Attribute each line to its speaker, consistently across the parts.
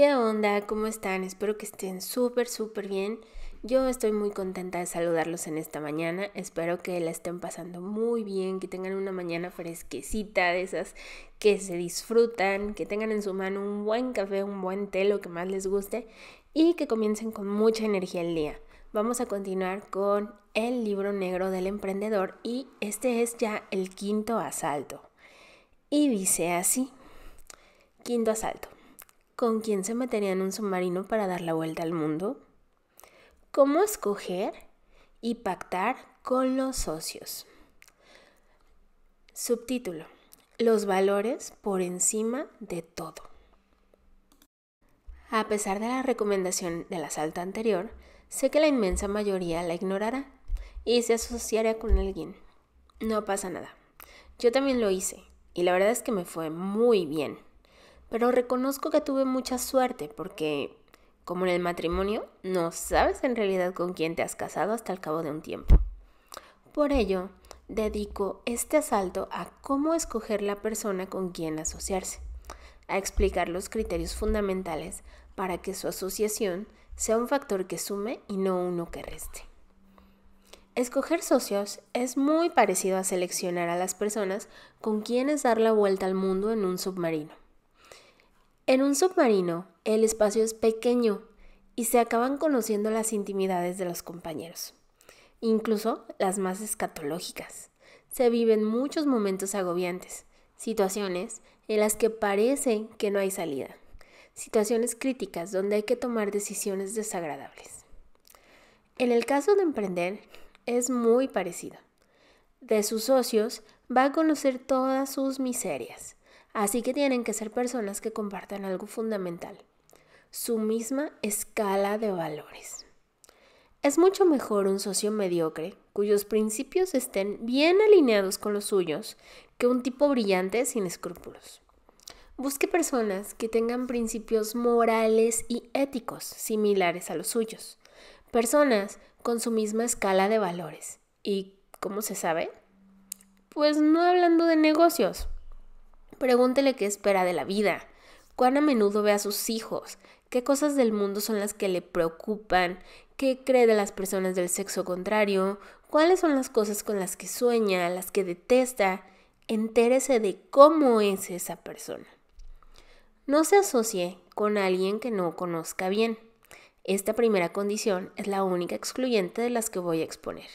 Speaker 1: ¿Qué onda? ¿Cómo están? Espero que estén súper, súper bien. Yo estoy muy contenta de saludarlos en esta mañana. Espero que la estén pasando muy bien, que tengan una mañana fresquecita de esas que se disfrutan, que tengan en su mano un buen café, un buen té, lo que más les guste y que comiencen con mucha energía el día. Vamos a continuar con el libro negro del emprendedor y este es ya el quinto asalto. Y dice así, quinto asalto. ¿Con quién se metería en un submarino para dar la vuelta al mundo? ¿Cómo escoger y pactar con los socios? Subtítulo. Los valores por encima de todo. A pesar de la recomendación de la salta anterior, sé que la inmensa mayoría la ignorará y se asociará con alguien. No pasa nada. Yo también lo hice y la verdad es que me fue muy bien. Pero reconozco que tuve mucha suerte porque, como en el matrimonio, no sabes en realidad con quién te has casado hasta el cabo de un tiempo. Por ello, dedico este asalto a cómo escoger la persona con quien asociarse, a explicar los criterios fundamentales para que su asociación sea un factor que sume y no uno que reste. Escoger socios es muy parecido a seleccionar a las personas con quienes dar la vuelta al mundo en un submarino. En un submarino, el espacio es pequeño y se acaban conociendo las intimidades de los compañeros, incluso las más escatológicas. Se viven muchos momentos agobiantes, situaciones en las que parece que no hay salida, situaciones críticas donde hay que tomar decisiones desagradables. En el caso de emprender, es muy parecido. De sus socios va a conocer todas sus miserias, Así que tienen que ser personas que compartan algo fundamental, su misma escala de valores. Es mucho mejor un socio mediocre, cuyos principios estén bien alineados con los suyos, que un tipo brillante sin escrúpulos. Busque personas que tengan principios morales y éticos similares a los suyos, personas con su misma escala de valores. ¿Y cómo se sabe? Pues no hablando de negocios, Pregúntele qué espera de la vida, cuán a menudo ve a sus hijos, qué cosas del mundo son las que le preocupan, qué cree de las personas del sexo contrario, cuáles son las cosas con las que sueña, las que detesta. Entérese de cómo es esa persona. No se asocie con alguien que no conozca bien. Esta primera condición es la única excluyente de las que voy a exponer.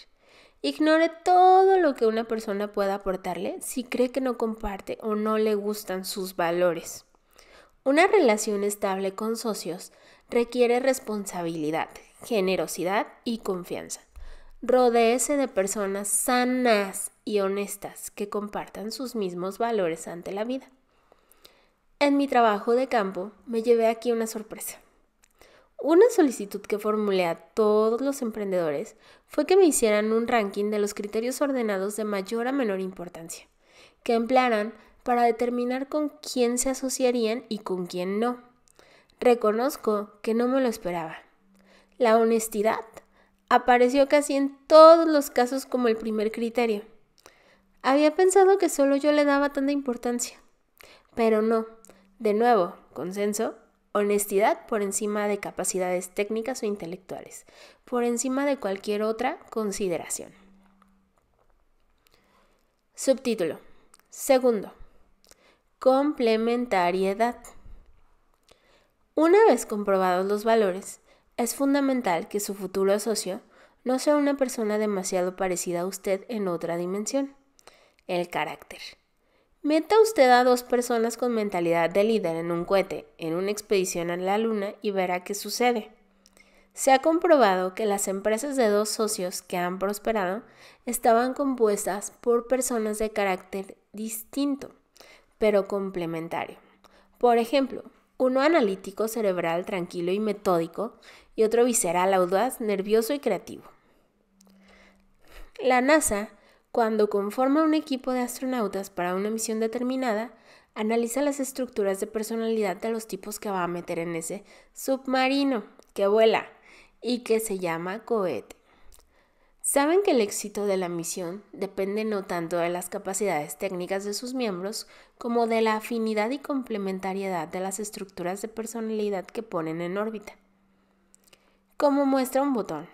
Speaker 1: Ignore todo lo que una persona pueda aportarle si cree que no comparte o no le gustan sus valores. Una relación estable con socios requiere responsabilidad, generosidad y confianza. Rodéese de personas sanas y honestas que compartan sus mismos valores ante la vida. En mi trabajo de campo me llevé aquí una sorpresa. Una solicitud que formulé a todos los emprendedores fue que me hicieran un ranking de los criterios ordenados de mayor a menor importancia, que emplearan para determinar con quién se asociarían y con quién no. Reconozco que no me lo esperaba. La honestidad apareció casi en todos los casos como el primer criterio. Había pensado que solo yo le daba tanta importancia, pero no. De nuevo, consenso, Honestidad por encima de capacidades técnicas o intelectuales, por encima de cualquier otra consideración. Subtítulo. Segundo. Complementariedad. Una vez comprobados los valores, es fundamental que su futuro socio no sea una persona demasiado parecida a usted en otra dimensión, el carácter. Meta usted a dos personas con mentalidad de líder en un cohete, en una expedición a la Luna y verá qué sucede. Se ha comprobado que las empresas de dos socios que han prosperado estaban compuestas por personas de carácter distinto, pero complementario. Por ejemplo, uno analítico, cerebral, tranquilo y metódico, y otro visceral, audaz, nervioso y creativo. La NASA cuando conforma un equipo de astronautas para una misión determinada, analiza las estructuras de personalidad de los tipos que va a meter en ese submarino que vuela y que se llama cohete. Saben que el éxito de la misión depende no tanto de las capacidades técnicas de sus miembros como de la afinidad y complementariedad de las estructuras de personalidad que ponen en órbita. Como muestra un botón,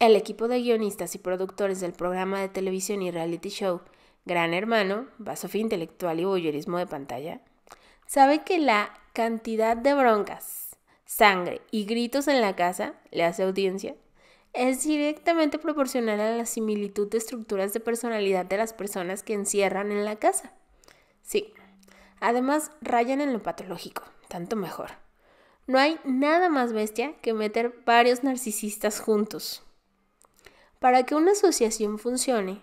Speaker 1: el equipo de guionistas y productores del programa de televisión y reality show Gran Hermano, basofía intelectual y voyerismo de pantalla, sabe que la cantidad de broncas, sangre y gritos en la casa, le hace audiencia, es directamente proporcional a la similitud de estructuras de personalidad de las personas que encierran en la casa. Sí, además rayan en lo patológico, tanto mejor. No hay nada más bestia que meter varios narcisistas juntos. Para que una asociación funcione,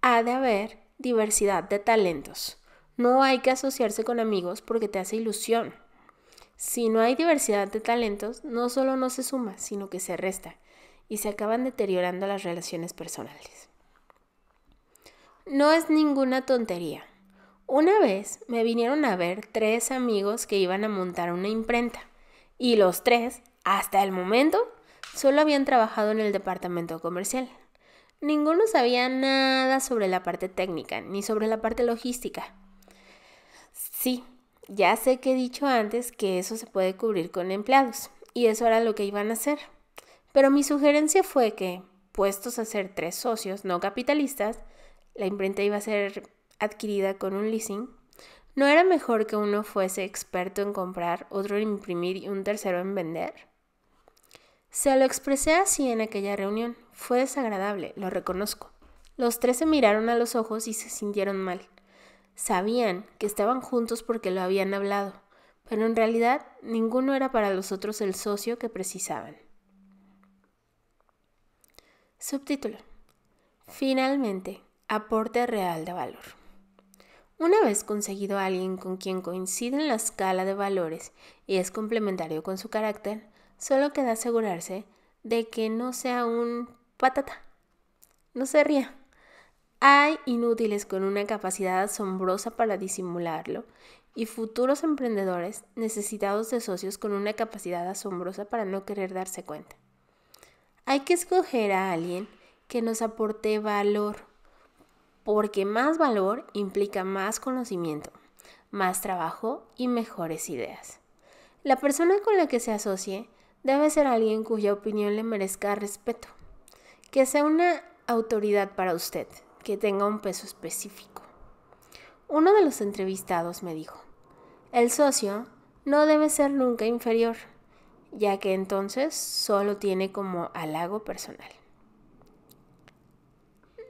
Speaker 1: ha de haber diversidad de talentos. No hay que asociarse con amigos porque te hace ilusión. Si no hay diversidad de talentos, no solo no se suma, sino que se resta y se acaban deteriorando las relaciones personales. No es ninguna tontería. Una vez me vinieron a ver tres amigos que iban a montar una imprenta y los tres, hasta el momento, Solo habían trabajado en el departamento comercial. Ninguno sabía nada sobre la parte técnica ni sobre la parte logística. Sí, ya sé que he dicho antes que eso se puede cubrir con empleados, y eso era lo que iban a hacer. Pero mi sugerencia fue que, puestos a ser tres socios no capitalistas, la imprenta iba a ser adquirida con un leasing, ¿no era mejor que uno fuese experto en comprar, otro en imprimir y un tercero en vender? Se lo expresé así en aquella reunión. Fue desagradable, lo reconozco. Los tres se miraron a los ojos y se sintieron mal. Sabían que estaban juntos porque lo habían hablado, pero en realidad ninguno era para los otros el socio que precisaban. Subtítulo. Finalmente, aporte real de valor. Una vez conseguido a alguien con quien coincide en la escala de valores y es complementario con su carácter, Solo queda asegurarse de que no sea un patata. No se ría. Hay inútiles con una capacidad asombrosa para disimularlo y futuros emprendedores necesitados de socios con una capacidad asombrosa para no querer darse cuenta. Hay que escoger a alguien que nos aporte valor, porque más valor implica más conocimiento, más trabajo y mejores ideas. La persona con la que se asocie debe ser alguien cuya opinión le merezca respeto, que sea una autoridad para usted, que tenga un peso específico. Uno de los entrevistados me dijo, el socio no debe ser nunca inferior, ya que entonces solo tiene como halago personal.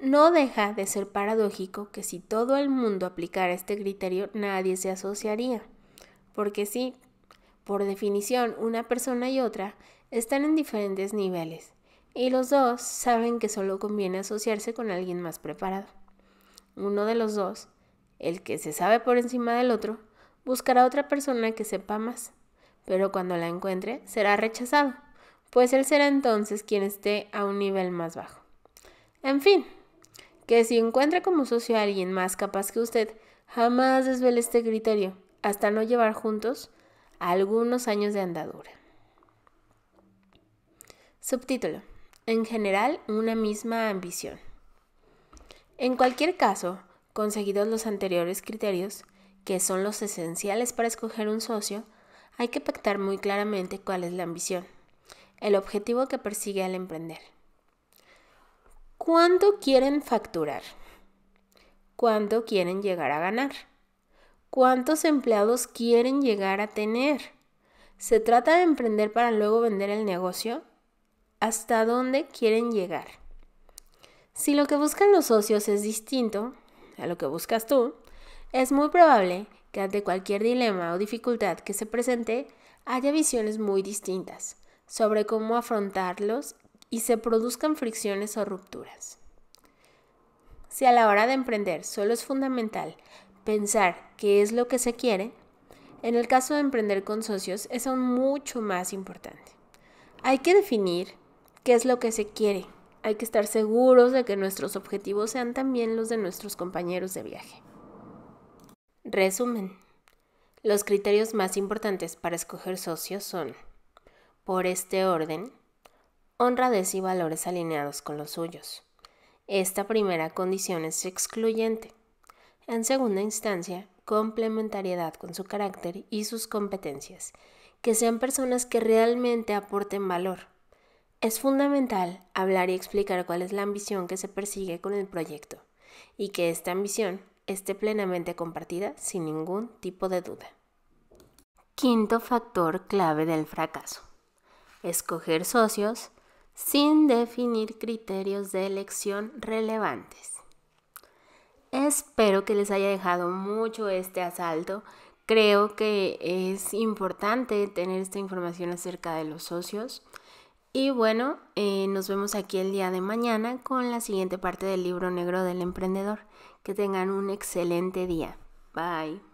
Speaker 1: No deja de ser paradójico que si todo el mundo aplicara este criterio nadie se asociaría, porque sí, por definición, una persona y otra están en diferentes niveles y los dos saben que solo conviene asociarse con alguien más preparado. Uno de los dos, el que se sabe por encima del otro, buscará otra persona que sepa más, pero cuando la encuentre será rechazado, pues él será entonces quien esté a un nivel más bajo. En fin, que si encuentra como socio a alguien más capaz que usted, jamás desvele este criterio, hasta no llevar juntos algunos años de andadura. Subtítulo. En general, una misma ambición. En cualquier caso, conseguidos los anteriores criterios, que son los esenciales para escoger un socio, hay que pactar muy claramente cuál es la ambición, el objetivo que persigue al emprender. ¿Cuánto quieren facturar? ¿Cuánto quieren llegar a ganar? ¿Cuántos empleados quieren llegar a tener? ¿Se trata de emprender para luego vender el negocio? ¿Hasta dónde quieren llegar? Si lo que buscan los socios es distinto a lo que buscas tú, es muy probable que ante cualquier dilema o dificultad que se presente haya visiones muy distintas sobre cómo afrontarlos y se produzcan fricciones o rupturas. Si a la hora de emprender solo es fundamental pensar qué es lo que se quiere, en el caso de emprender con socios es aún mucho más importante. Hay que definir qué es lo que se quiere. Hay que estar seguros de que nuestros objetivos sean también los de nuestros compañeros de viaje. Resumen. Los criterios más importantes para escoger socios son, por este orden, honradez y valores alineados con los suyos. Esta primera condición es excluyente. En segunda instancia, complementariedad con su carácter y sus competencias, que sean personas que realmente aporten valor. Es fundamental hablar y explicar cuál es la ambición que se persigue con el proyecto y que esta ambición esté plenamente compartida sin ningún tipo de duda. Quinto factor clave del fracaso. Escoger socios sin definir criterios de elección relevantes. Espero que les haya dejado mucho este asalto. Creo que es importante tener esta información acerca de los socios. Y bueno, eh, nos vemos aquí el día de mañana con la siguiente parte del libro negro del emprendedor. Que tengan un excelente día. Bye.